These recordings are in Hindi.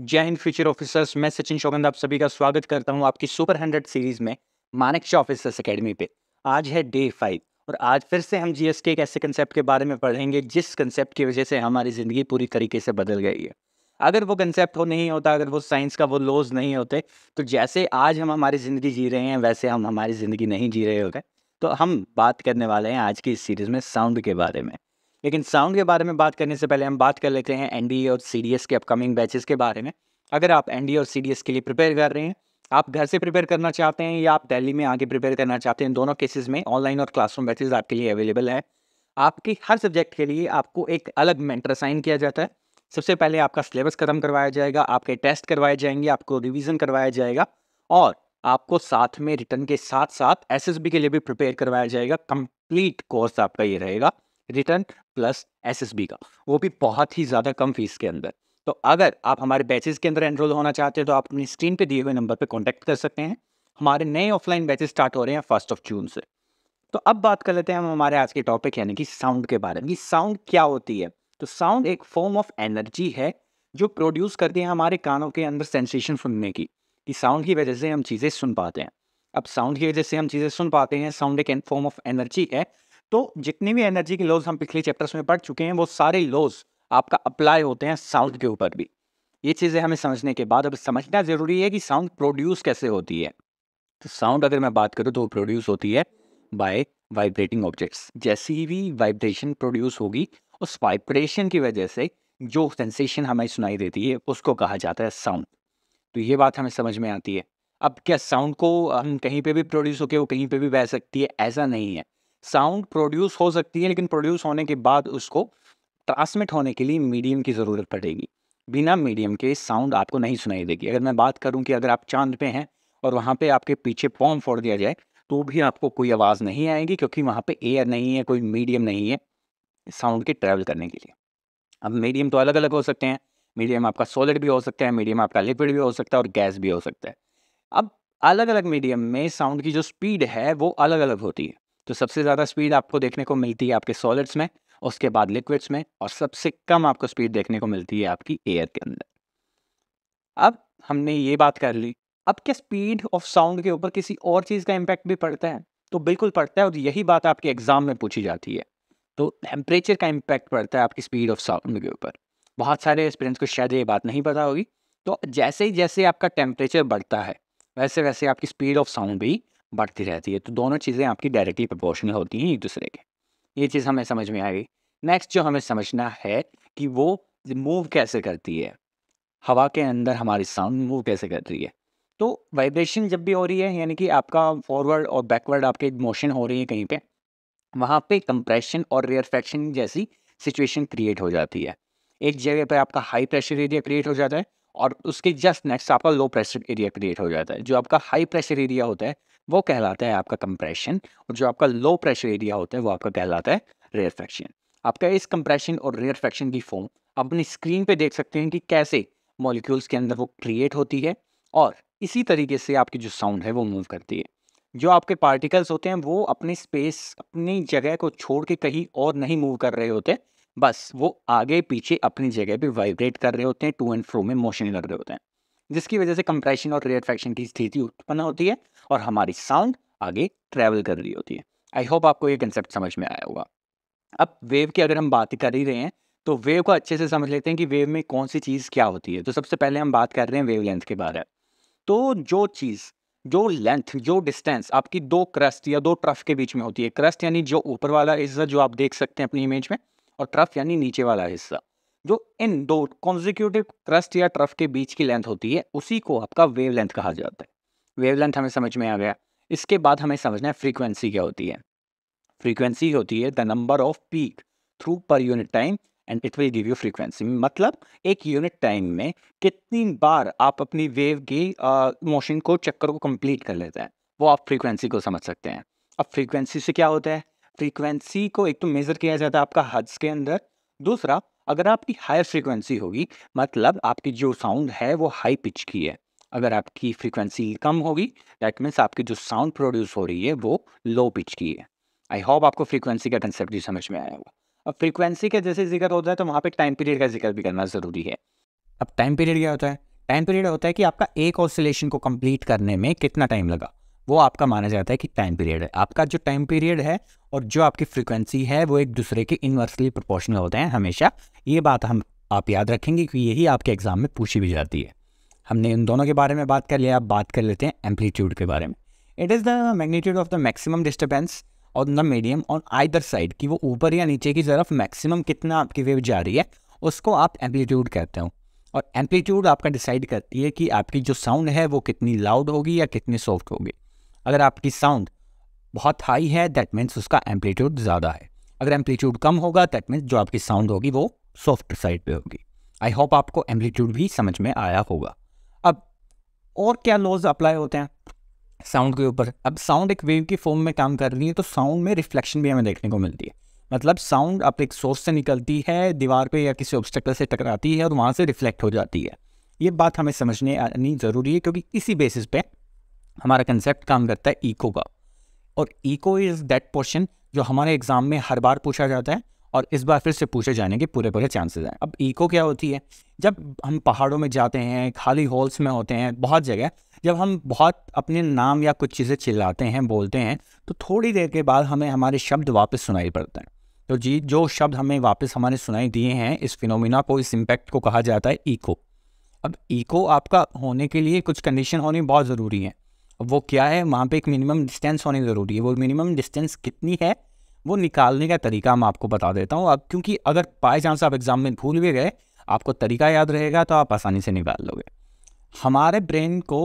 जय हिंद फ्यूचर ऑफिसर्स मैं सचिन चौबंद आप सभी का स्वागत करता हूं आपकी सुपर हंड्रेड सीरीज में मानक शाह ऑफिसर्स अकेडमी पे आज है डे फाइव और आज फिर से हम के एक ऐसे कंसेप्ट के बारे में पढ़ेंगे जिस कंसेप्ट की वजह से हमारी ज़िंदगी पूरी तरीके से बदल गई है अगर वो कंसेप्ट हो नहीं होता अगर वो साइंस का वो लॉज नहीं होते तो जैसे आज हम हमारी ज़िंदगी जी रहे हैं वैसे हम हमारी ज़िंदगी नहीं जी रहे होते तो हम बात करने वाले हैं आज की इस सीरीज़ में साउंड के बारे में लेकिन साउंड के बारे में बात करने से पहले हम बात कर लेते हैं एन और सी के अपकमिंग बैचेस के बारे में अगर आप एन और सी के लिए प्रिपेयर कर रहे हैं आप घर से प्रिपेयर करना चाहते हैं या आप दिल्ली में आके प्रिपेयर करना चाहते हैं दोनों केसेस में ऑनलाइन और क्लासरूम बैचेस आपके लिए अवेलेबल है आपके हर सब्जेक्ट के लिए आपको एक अलग मेंटर साइन किया जाता है सबसे पहले आपका सिलेबस ख़त्म करवाया जाएगा आपके टेस्ट करवाए जाएंगे आपको रिवीजन करवाया जाएगा और आपको साथ में रिटर्न के साथ साथ एसएसबी के लिए भी प्रिपेयर करवाया जाएगा कंप्लीट कोर्स आपका ये रहेगा रिटर्न प्लस एसएसबी का वो भी बहुत ही ज़्यादा कम फीस के अंदर तो अगर आप हमारे बैचेस के अंदर एनरोल होना चाहते हैं तो आप अपनी स्क्रीन पे दिए हुए नंबर पे कांटेक्ट कर सकते हैं हमारे नए ऑफलाइन बैचेस स्टार्ट हो रहे हैं फर्स्ट ऑफ जून से तो अब बात कर लेते हैं हम हमारे आज के टॉपिक यानी कि साउंड के बारे में साउंड क्या होती है तो साउंड एक फॉर्म ऑफ एनर्जी है जो प्रोड्यूस करती है हमारे कानों के अंदर सेंसेशन सुनने की कि साउंड की वजह से हम चीज़ें सुन पाते हैं अब साउंड की वजह से हम चीज़ें सुन पाते हैं साउंड एक फॉर्म ऑफ एनर्जी है तो जितनी भी एनर्जी के लॉज हम पिछले चैप्टर्स में पढ़ चुके हैं वो सारे लॉज आपका अप्लाई होते हैं साउंड के ऊपर भी ये चीज़ें हमें समझने के बाद अब समझना ज़रूरी है कि साउंड प्रोड्यूस कैसे होती है तो साउंड अगर मैं बात करूँ तो वो प्रोड्यूस होती है बाय वाइब्रेटिंग ऑब्जेक्ट्स जैसी भी वाइब्रेशन प्रोड्यूस होगी उस वाइब्रेशन की वजह से जो सेंसेशन हमें सुनाई देती है उसको कहा जाता है साउंड तो ये बात हमें समझ में आती है अब क्या साउंड को हम कहीं पे भी प्रोड्यूस होकर वो कहीं पे भी बह सकती है ऐसा नहीं है साउंड प्रोड्यूस हो सकती है लेकिन प्रोड्यूस होने के बाद उसको ट्रांसमिट होने के लिए मीडियम की ज़रूरत पड़ेगी बिना मीडियम के साउंड आपको नहीं सुनाई देगी अगर मैं बात करूं कि अगर आप चांद पे हैं और वहाँ पे आपके पीछे पॉम फोड़ दिया जाए तो भी आपको कोई आवाज़ नहीं आएगी क्योंकि वहाँ पे एयर नहीं है कोई मीडियम नहीं है साउंड के ट्रैवल करने के लिए अब मीडियम तो अलग अलग हो सकते हैं मीडियम आपका सॉलिड भी हो सकता है मीडियम आपका लिक्विड भी हो सकता है और गैस भी हो सकता है अब अलग अलग मीडियम में साउंड की जो स्पीड है वो अलग अलग होती है तो सबसे ज़्यादा स्पीड आपको देखने को मिलती है आपके सॉलिड्स में उसके बाद लिक्विड्स में और सबसे कम आपको स्पीड देखने को मिलती है आपकी एयर के अंदर अब हमने ये बात कर ली अब क्या स्पीड ऑफ साउंड के ऊपर किसी और चीज़ का इम्पैक्ट भी पड़ता है तो बिल्कुल पड़ता है और यही बात आपके एग्ज़ाम में पूछी जाती है तो टेम्परेचर का इम्पैक्ट पड़ता है आपकी स्पीड ऑफ साउंड के ऊपर बहुत सारे स्टूडेंट्स को शायद ये बात नहीं पता होगी तो जैसे ही जैसे आपका टेम्परेचर बढ़ता है वैसे वैसे आपकी स्पीड ऑफ साउंड भी बढ़ती रहती है तो दोनों चीज़ें आपकी डायरेक्टली प्रपोर्शनल होती हैं एक दूसरे के ये चीज़ हमें समझ में आएगी नेक्स्ट जो हमें समझना है कि वो मूव कैसे करती है हवा के अंदर हमारी साउंड मूव कैसे कर रही है तो वाइब्रेशन जब भी हो रही है यानी कि आपका फॉरवर्ड और बैकवर्ड आपके मोशन हो रही है कहीं पे वहाँ पे कंप्रेशन और रेयरफेक्शन जैसी सिचुएशन क्रिएट हो जाती है एक जगह पर आपका हाई प्रेशर एरिया क्रिएट हो जाता है और उसके जस्ट नेक्स्ट आपका लो प्रेशर एरिया क्रिएट हो जाता है जो आपका हाई प्रेशर एरिया होता है वो कहलाता है आपका कंप्रेशन और जो आपका लो प्रेशर एरिया होता है वो आपका कहलाता है रेयरफेक्शन आपका इस कंप्रेशन और रेयरफेक्शन की फॉर्म अपनी स्क्रीन पे देख सकते हैं कि कैसे मॉलिक्यूल्स के अंदर वो क्रिएट होती है और इसी तरीके से आपकी जो साउंड है वो मूव करती है जो आपके पार्टिकल्स होते हैं वो अपने स्पेस अपनी जगह को छोड़ के कहीं और नहीं मूव कर रहे होते बस वो आगे पीछे अपनी जगह पे वाइब्रेट कर रहे होते हैं टू एंड फ्रो में मोशन कर रहे होते हैं जिसकी वजह से कंप्रेशन और रेयरफेक्शन की स्थिति उत्पन्न होती है और हमारी साउंड आगे ट्रैवल कर रही होती है आई होप आपको ये कंसेप्ट समझ में आया होगा अब वेव की अगर हम बात कर ही रहे हैं तो वेव को अच्छे से समझ लेते हैं कि वेव में कौन सी चीज़ क्या होती है तो सबसे पहले हम बात कर रहे हैं वेव लेंथ के बारे में तो जो चीज़ जो लेंथ जो डिस्टेंस आपकी दो क्रस्ट या दो ट्रफ के बीच में होती है क्रस्ट यानी जो ऊपर वाला हिस्सा जो आप देख सकते हैं अपनी इमेज में और ट्रफ यानी नीचे वाला हिस्सा जो इन दो कॉन्जिक्यूटिव क्रस्ट या ट्रफ के बीच की लेंथ होती है उसी को आपका वेव लेंथ कहा जाता है वेव लेंथ हमें समझ में आ गया इसके बाद हमें समझना है फ्रीक्वेंसी क्या होती है फ्रीक्वेंसी होती है the number of peak through पर unit time and it will give you frequency मतलब एक यूनिट टाइम में कितनी बार आप अपनी वेव की मोशन को चक्कर को कंप्लीट कर लेते हैं वो आप फ्रीक्वेंसी को समझ सकते हैं अब फ्रीक्वेंसी से क्या होता है फ्रीक्वेंसी को एक तो मेज़र किया जाता है आपका हज के अंदर दूसरा अगर आपकी हायर फ्रीक्वेंसी होगी मतलब आपकी जो साउंड है वो हाई पिच की है अगर आपकी फ्रीक्वेंसी कम होगी दैट मीन्स आपकी जो साउंड प्रोड्यूस हो रही है वो लो पिच की है आई होप आपको फ्रीक्वेंसी का कंसेप्ट भी समझ में आया होगा अब फ्रीक्वेंसी का जैसे जिक्र होता है तो वहाँ पे टाइम पीरियड का जिक्र भी करना ज़रूरी है अब टाइम पीरियड क्या होता है टाइम पीरियड होता है कि आपका एक ऑसिलेशन को कंप्लीट करने में कितना टाइम लगा वो आपका माना जाता है कि टाइम पीरियड है आपका जो टाइम पीरियड है और जो आपकी फ्रिक्वेंसी है वो एक दूसरे के इन्वर्सली प्रोपोर्शनल होते हैं हमेशा ये बात हम आप याद रखेंगे कि यही आपके एग्ज़ाम में पूछी भी जाती है हमने इन दोनों के बारे में बात कर लिया आप बात कर लेते हैं एम्पलीट्यूड के बारे में it is the magnitude of the maximum disturbance और द मीडियम और आइदर साइड कि वो ऊपर या नीचे की तरफ मैक्सिमम कितना आपकी वेव जा रही है उसको आप एम्पलीट्यूड कहते हो और एम्पलीट्यूड आपका डिसाइड करती है कि आपकी जो साउंड है वो कितनी लाउड होगी या कितनी सॉफ्ट होगी अगर आपकी साउंड बहुत हाई है दैट मीन्स उसका एम्पलीट्यूड ज़्यादा है अगर एम्पलीट्यूड कम होगा दैट मीन्स जो आपकी साउंड होगी वो सॉफ्ट साइड पे होगी आई होप आपको एम्पलीट्यूड भी समझ में आया होगा अब और क्या लॉज अप्लाई होते हैं साउंड के ऊपर अब साउंड एक वेव की फॉर्म में काम कर रही है तो साउंड में रिफ्लेक्शन भी हमें देखने को मिलती है मतलब साउंड अब एक सोर्स से निकलती है दीवार पे या किसी ऑब्स्टेकल से टकराती है और वहाँ से रिफ्लेक्ट हो जाती है ये बात हमें समझने आनी ज़रूरी है क्योंकि इसी बेसिस पे हमारा कंसेप्ट काम करता है ईको का और ईको इज़ दैट क्वेश्चन जो हमारे एग्ज़ाम में हर बार पूछा जाता है और इस बार फिर से पूछे जाने के पूरे पूरे चांसेस हैं अब ईको क्या होती है जब हम पहाड़ों में जाते हैं खाली हॉल्स में होते हैं बहुत जगह जब हम बहुत अपने नाम या कुछ चीज़ें चिल्लाते हैं बोलते हैं तो थोड़ी देर के बाद हमें हमारे शब्द वापस सुनाई पड़ते हैं तो जी जो शब्द हमें वापस हमारे सुनाई दिए हैं इस फिनोमिना को इस इम्पैक्ट को कहा जाता है ईको अब ईको आपका होने के लिए कुछ कंडीशन होनी बहुत ज़रूरी है अब वो क्या है वहाँ पे एक मिनिमम डिस्टेंस होनी ज़रूरी है वो मिनिमम डिस्टेंस कितनी है वो निकालने का तरीका मैं आपको बता देता हूँ अब क्योंकि अगर बाई चांस आप एग्ज़ाम में भूल भी गए आपको तरीका याद रहेगा तो आप आसानी से निकाल लोगे हमारे ब्रेन को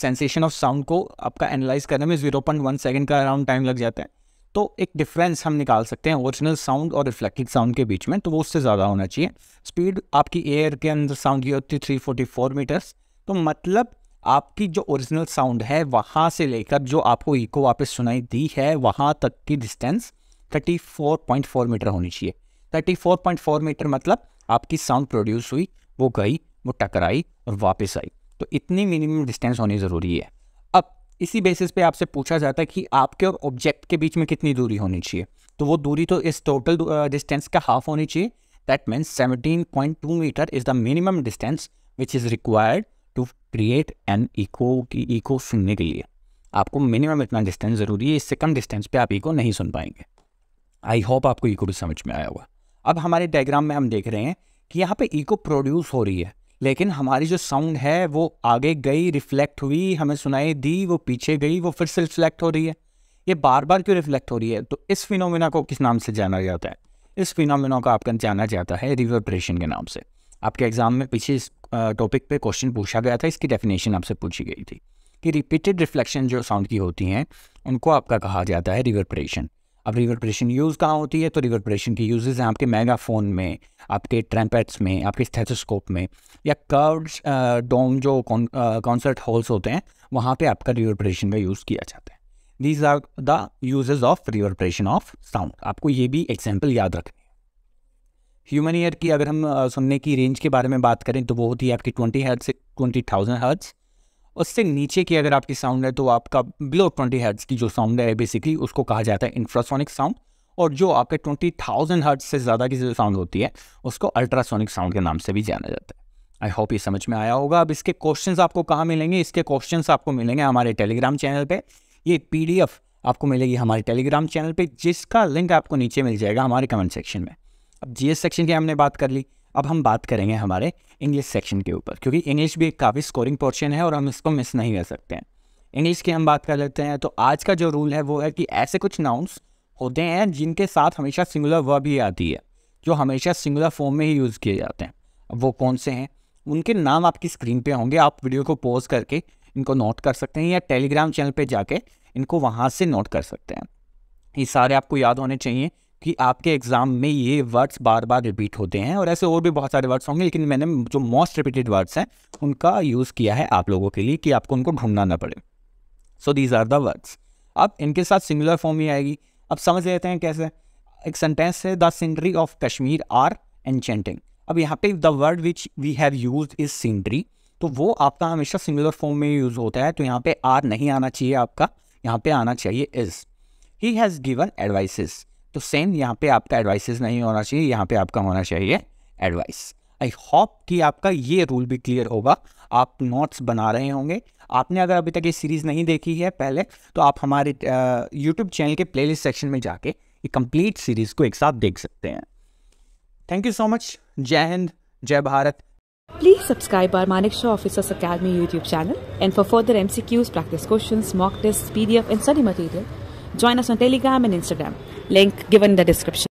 सेंसेशन ऑफ साउंड को आपका एनालाइज करने में जीरो पॉइंट वन सेकेंड का अराउंड टाइम लग जाता है तो एक डिफरेंस हम निकाल सकते हैं ओरिजिनल साउंड और रिफ्लेक्टिव साउंड के बीच में तो वो उससे ज़्यादा होना चाहिए स्पीड आपकी एयर के अंदर साउंड की होती है थ्री फोर्टी फोर मीटर्स तो मतलब आपकी जो ओरिजिनल साउंड है वहाँ से लेकर जो आपको इको वापस सुनाई दी है वहाँ तक की डिस्टेंस 34.4 मीटर होनी चाहिए 34.4 मीटर मतलब आपकी साउंड प्रोड्यूस हुई वो गई वो टकराई और वापस आई तो इतनी मिनिमम डिस्टेंस होनी ज़रूरी है अब इसी बेसिस पे आपसे पूछा जाता है कि आपके और ऑब्जेक्ट के बीच में कितनी दूरी होनी चाहिए तो वो दूरी तो इस टोटल डिस्टेंस का हाफ होनी चाहिए that means seventeen metre is the minimum distance which is required create an echo की इको सुनने के लिए आपको मिनिमम इतना डिस्टेंस ज़रूरी है इससे कम डिस्टेंस पे आप इको नहीं सुन पाएंगे आई होप आपको इको भी समझ में आया होगा अब हमारे डायग्राम में हम देख रहे हैं कि यहाँ पे इको प्रोड्यूस हो रही है लेकिन हमारी जो साउंड है वो आगे गई रिफ्लेक्ट हुई हमें सुनाई दी वो पीछे गई वो फिर से रिफ्लेक्ट हो रही है ये बार बार क्यों रिफ्लेक्ट हो रही है तो इस फिनोमिना को किस नाम से जाना जाता है इस फिनोमिना को आपका जाना जाता है रिवर्ब्रेशन के नाम से आपके एग्ज़ाम में पीछे इस टॉपिक पे क्वेश्चन पूछा गया था इसकी डेफिनेशन आपसे पूछी गई थी कि रिपीटेड रिफ्लेक्शन जो साउंड की होती हैं उनको आपका कहा जाता है रिवरप्रेशन अब रिवरप्रेशन यूज़ कहाँ होती है तो रिवरप्रेशन की यूजेज़ हैं आपके मेगाफोन में आपके ट्रम्पेट्स में आपके स्थेथोस्कोप में या कर्व डोम जो कॉन्सर्ट हॉल्स होते हैं वहाँ पे आपका रिवरप्रेशन का यूज़ किया जाता है these are the usages of reverberation of sound आपको ये भी एग्जाम्पल याद रखें ह्यूमन ईयर की अगर हम सुनने की रेंज के बारे में बात करें तो वो होती है आपकी ट्वेंटी हर्ट से ट्वेंटी थाउजेंड हर्ट्स उससे नीचे की अगर आपकी साउंड है तो आपका बिलो ट्वेंटी हर्ट्स की जो साउंड है बेसिकली उसको कहा जाता है इंफ्रासोनिक साउंड और जो आपके ट्वेंटी थाउजेंड हर्ट्स से ज़्यादा की जो साउंड होती है उसको अल्ट्रासोनिक साउंड के नाम से भी जाना जाता है आई होप ये समझ में आया होगा अब इसके क्वेश्चन आपको कहाँ मिलेंगे इसके क्वेश्चन आपको मिलेंगे हमारे टेलीग्राम चैनल पर ये पी आपको मिलेगी हमारे टेलीग्राम चैनल पर जिसका लिंक आपको नीचे मिल जाएगा हमारे कमेंट सेक्शन में अब जी सेक्शन की हमने बात कर ली अब हम बात करेंगे हमारे इंग्लिश सेक्शन के ऊपर क्योंकि इंग्लिश भी एक काफ़ी स्कोरिंग पोर्शन है और हम इसको मिस नहीं कर सकते हैं इंग्लिश की हम बात कर लेते हैं तो आज का जो रूल है वो है कि ऐसे कुछ नाउन्स होते हैं जिनके साथ हमेशा सिंगुलर वर्ब ही आती है जो हमेशा सिंगुलर फॉर्म में ही यूज़ किए जाते हैं अब वो कौन से हैं उनके नाम आपकी स्क्रीन पर होंगे आप वीडियो को पॉज करके इनको नोट कर सकते हैं या टेलीग्राम चैनल पर जाके इनको वहाँ से नोट कर सकते हैं ये सारे आपको याद होने चाहिए कि आपके एग्ज़ाम में ये वर्ड्स बार बार रिपीट होते हैं और ऐसे और भी बहुत सारे वर्ड्स होंगे लेकिन मैंने जो मोस्ट रिपीटेड वर्ड्स हैं उनका यूज़ किया है आप लोगों के लिए कि आपको उनको ढूंढना ना पड़े so these are the words अब इनके साथ सिंगुलर फॉर्म ही आएगी अब समझ लेते हैं कैसे एक सेंटेंस है the scenery of Kashmir are enchanting अब यहाँ पे the word which we have use is scenery तो वो आपका हमेशा सिंगुलर फॉर्म में यूज होता है तो यहाँ पे आर नहीं आना चाहिए आपका यहाँ पे आना चाहिए is he has given advices तो सेम यहाँ पे आपका एडवाइसेस नहीं होना चाहिए यहाँ पे आपका होना चाहिए एडवाइस आई होप कि आपका ये रूल भी क्लियर होगा आप नोट्स बना रहे होंगे आपने अगर अभी तक ये सीरीज़ नहीं देखी है पहले तो आप हमारे यूट्यूब चैनल के प्ले सेक्शन में जाके ये कंप्लीट सीरीज़ को एक साथ देख सकते हैं थैंक यू सो मच जय हिंद जय Bharat Please subscribe our Manekshaw Officers Academy YouTube channel and for further MCQs, practice questions, mock tests, PDF and study material, Join us on Telegram and Instagram. Link given in the description.